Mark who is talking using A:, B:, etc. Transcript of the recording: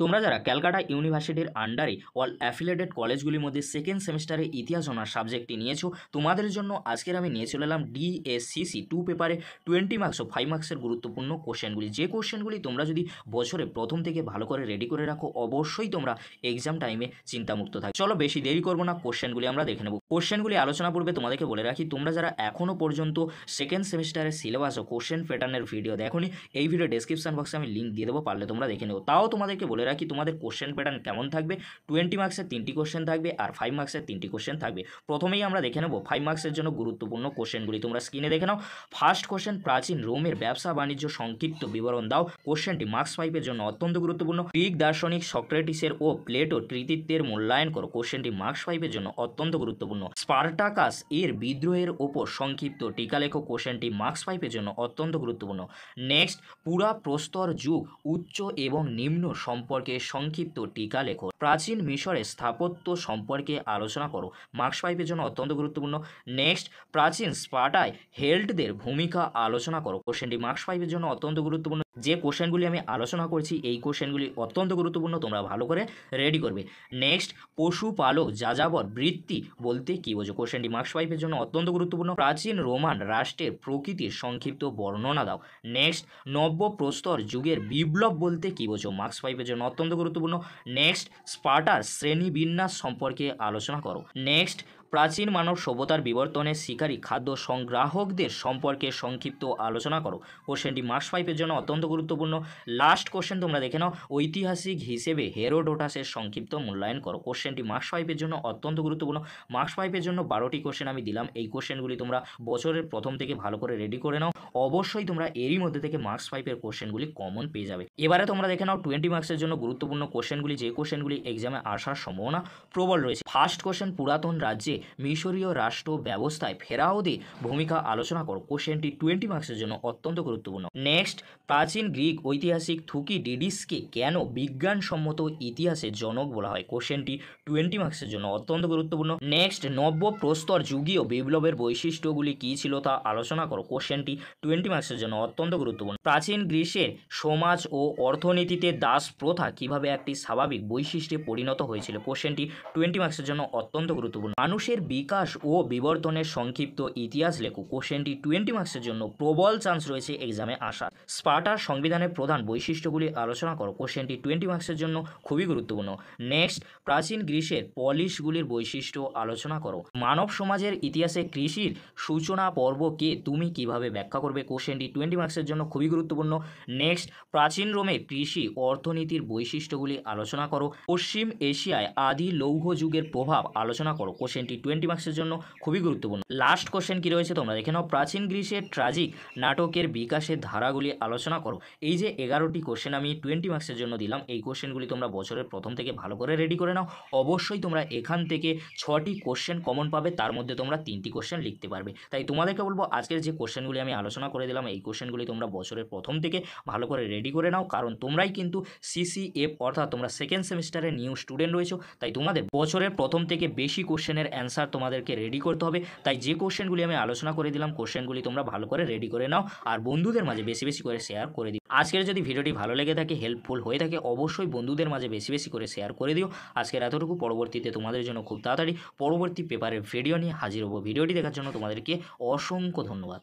A: তোমরা যারা ক্যালকাটা ইউনিভার্সিটির আন্ডারে অল অ্যাফিলেটেড কলেজগুলির মধ্যে সেকেন্ড সেমিস্টারে ইতিহাস অনার সাবজেক্টটি নিয়েছো তোমাদের জন্য আজকের আমি নিয়ে চলে এলাম ডিএসসিসি টু পেপারে টোয়েন্টি মার্কস ও ফাইভ মার্কসের গুরুত্বপূর্ণ কোশ্চেনগুলি যে কোশ্চেনগুলি তোমরা যদি বছরে প্রথম থেকে ভালো করে রেডি করে রাখো অবশ্যই তোমরা এক্সাম টাইমে চিন্তামুক্ত থাকো চলো বেশি দেরি করবো না কোশ্চেনগুলি আমরা দেখে নেব কোশ্চেনগুলি আলোচনা পূর্বে তোমাদেরকে বলে রাখি তোমরা যারা এখনও পর্যন্ত সেকেন্ড সেমিস্টারের সিলেবাস ও কোশ্চেন প্যাটার্নের ভিডিও দেখো এই ভিডিও ডিসক্রিপশন বক্সে আমি লিঙ্ক দিয়ে দেবো পারলে তোমরা দেখে নেবো তাও তোমাদেরকে বলে রাখি তোমাদের কোশ্চেন প্যাটার্ন কেমন থাকবে টোয়েন্টি মার্কসের তিনটি কোশ্চেন থাকবে আর ফাইভ মার্কসের তিনটি কোশ্চেন থাকবে প্রথমেই আমরা দেখে নেব ফাইভ মার্কসের জন্য গুরুত্বপূর্ণ কোশ্চেনগুলি তোমরা স্ক্রিনে দেখে নাও ফার্স্ট কোশ্চেন প্রাচীন রোমের ব্যবসা বাণিজ্য সংক্ষিপ্ত বিবরণ দাও কোশ্চেনটি মার্কস ফাইভের জন্য অত্যন্ত গুরুত্বপূর্ণ গ্রিক দার্শনিক সক্রেটিসের ও প্লেটো কৃতিত্বের মূল্যায়ন করো কোশ্চেনটি মার্কস ফাইভের জন্য অত্যন্ত গুরুত্বপূর্ণ স্পার্টাকাস এর বিদ্রোহের ওপর সংক্ষিপ্ত টিকা লেখো কোশ্চেনটি মার্কস ফাইভের জন্য অত্যন্ত গুরুত্বপূর্ণ নেক্সট পুরা প্রস্তর যুগ উচ্চ এবং নিম্ন সম্পর্ক সম্পর্কে সংক্ষিপ্ত টিকা লেখো প্রাচীন মিশরের স্থাপত্য সম্পর্কে আলোচনা করো মার্কস ফাইভের জন্য অত্যন্ত গুরুত্বপূর্ণ নেক্সট প্রাচীন স্পাটায় হেল্টদের ভূমিকা আলোচনা করো কোশ্চেনটি মার্কস ফাইভের জন্য অত্যন্ত গুরুত্বপূর্ণ যে কোশ্চেনগুলি আমি আলোচনা করছি এই কোশ্চেনগুলি অত্যন্ত গুরুত্বপূর্ণ তোমরা ভালো করে রেডি করবে নেক্সট পশুপালক যাযাবর বৃত্তি বলতে কী বোঝো কোশ্চেনটি মার্কস পাইপের জন্য অত্যন্ত গুরুত্বপূর্ণ প্রাচীন রোমান রাষ্ট্রের প্রকৃতির সংক্ষিপ্ত বর্ণনা দাও নেক্সট নব্য প্রস্তর যুগের বিপ্লব বলতে কী বোঝো মার্কস পাইপের জন্য অত্যন্ত গুরুত্বপূর্ণ নেক্সট স্পার্টার শ্রেণীবিন্যাস সম্পর্কে আলোচনা করো নেক্সট প্রাচীন মানব সভ্যতার বিবর্তনের শিকারী খাদ্য সংগ্রাহকদের সম্পর্কে সংক্ষিপ্ত আলোচনা করো কোশ্চেনটি মার্কস ফাইভের জন্য অত্যন্ত গুরুত্বপূর্ণ লাস্ট কোশ্চেন তোমরা দেখে নাও ঐতিহাসিক হিসেবে হেরোডোটাসের সংক্ষিপ্ত মূল্যায়ন করো কোশ্চেনটি মার্কস ফাইভের জন্য অত্যন্ত গুরুত্বপূর্ণ মার্কস ফাইভের জন্য বারোটি কোশ্চেন আমি দিলাম এই কোশ্চেনগুলি তোমরা বছরের প্রথম থেকে ভালো করে রেডি করে নাও অবশ্যই তোমরা এরই মধ্যে থেকে মার্কস ফাইভের কোশ্চেনগুলি কমন পেয়ে যাবে এবারে তোমরা দেখে নাও টোয়েন্টি মার্কসের জন্য গুরুত্বপূর্ণ কোশ্চেনগুলি যে কোশ্চেনগুলি এক্সামে আসার সম্ভাবনা প্রবল রয়েছে ফার্স্ট কোশ্চেন পুরাতন রাজ্যে মিশরীয় রাষ্ট্র ব্যবস্থায় ফেরা অবধি ভূমিকা আলোচনা করো কোশ্চেনটি টোয়েন্টি মার্কসের জন্য অত্যন্ত গুরুত্বপূর্ণ নেক্সট প্রাচীন গ্রিক ঐতিহাসিক থুকি ডিডিসকে কেন বিজ্ঞানসম্মত ইতিহাসের জনক বলা হয় কোশ্চেনটি টোয়েন্টি মার্কসের জন্য অত্যন্ত গুরুত্বপূর্ণ নেক্সট নব্য প্রস্তর যুগীয় বিপ্লবের বৈশিষ্ট্যগুলি কী ছিল তা আলোচনা করো কোশ্চেনটি টোয়েন্টি মার্কসের জন্য অত্যন্ত গুরুত্বপূর্ণ প্রাচীন গ্রীসের সমাজ ও অর্থনীতিতে দাস প্রথা কিভাবে একটি স্বাভাবিক বৈশিষ্ট্যে পরিণত হয়েছিল কোশ্চেনটি টোয়েন্টি মার্কসের জন্য অত্যন্ত গুরুত্বপূর্ণ মানুষ দেশের বিকাশ ও বিবর্তনের সংক্ষিপ্ত ইতিহাস লেখো কোশ্চেনটি টোয়েন্টি মার্কসের জন্য প্রবল চান্স রয়েছে এক্সামে আসা স্পার্টার সংবিধানের প্রধান বৈশিষ্ট্যগুলি আলোচনা করো কোশ্চেনটি টোয়েন্টি মার্কসের জন্য খুবই গুরুত্বপূর্ণ নেক্সট প্রাচীন গ্রীষের পলিশগুলির বৈশিষ্ট্য আলোচনা করো মানব সমাজের ইতিহাসে কৃষির সূচনা পর্বকে তুমি কিভাবে ব্যাখ্যা করবে কোশ্চেনটি টোয়েন্টি মার্কসের জন্য খুবই গুরুত্বপূর্ণ নেক্সট প্রাচীন রোমে কৃষি অর্থনীতির বৈশিষ্ট্যগুলি আলোচনা করো পশ্চিম এশিয়ায় আদি লৌহ যুগের প্রভাব আলোচনা করো কোশ্চেনটি টোয়েন্টি মার্কসের জন্য খুবই গুরুত্বপূর্ণ লাস্ট কোশ্চেন কী রয়েছে তোমরা দেখে নাও প্রাচীন গ্রীষের ট্রাজিক নাটকের বিকাশের ধারাগুলি আলোচনা করো এই যে এগারোটি কোশ্চেন আমি টোয়েন্টি মার্কসের জন্য দিলাম এই কোশ্চেনগুলি তোমরা বছরের প্রথম থেকে ভালো করে রেডি করে নাও অবশ্যই তোমরা এখান থেকে ছটি কোশ্চেন কমন পাবে তার মধ্যে তোমরা তিনটি কোশ্চেন লিখতে পারবে তাই তোমাদেরকে বলবো আজকের যে কোশ্চেনগুলি আমি আলোচনা করে দিলাম এই কোশ্চেনগুলি তোমরা বছরের প্রথম থেকে ভালো করে রেডি করে নাও কারণ তোমরাই কিন্তু সিসিএফ অর্থাৎ তোমরা সেকেন্ড সেমিস্টারে নিউ স্টুডেন্ট রয়েছে তাই তোমাদের বছরের প্রথম থেকে বেশি কোশ্চেনের অ্যান্সার অ্যান্সার তোমাদেরকে রেডি করতে হবে তাই যে কোশ্চেনগুলি আমি আলোচনা করে দিলাম কোশ্চেনগুলি তোমরা ভালো করে রেডি করে নাও আর বন্ধুদের মাঝে বেশি বেশি করে শেয়ার করে দিও আজকের যদি ভিডিওটি ভালো লেগে থাকে হেল্পফুল হয়ে থাকে অবশ্যই বন্ধুদের মাঝে বেশি বেশি করে শেয়ার করে দিও আজকের এতটুকু পরবর্তীতে তোমাদের জন্য খুব তাড়াতাড়ি পরবর্তী পেপারের ভিডিও নিয়ে হাজির হবো ভিডিওটি দেখার জন্য তোমাদেরকে অসংখ্য ধন্যবাদ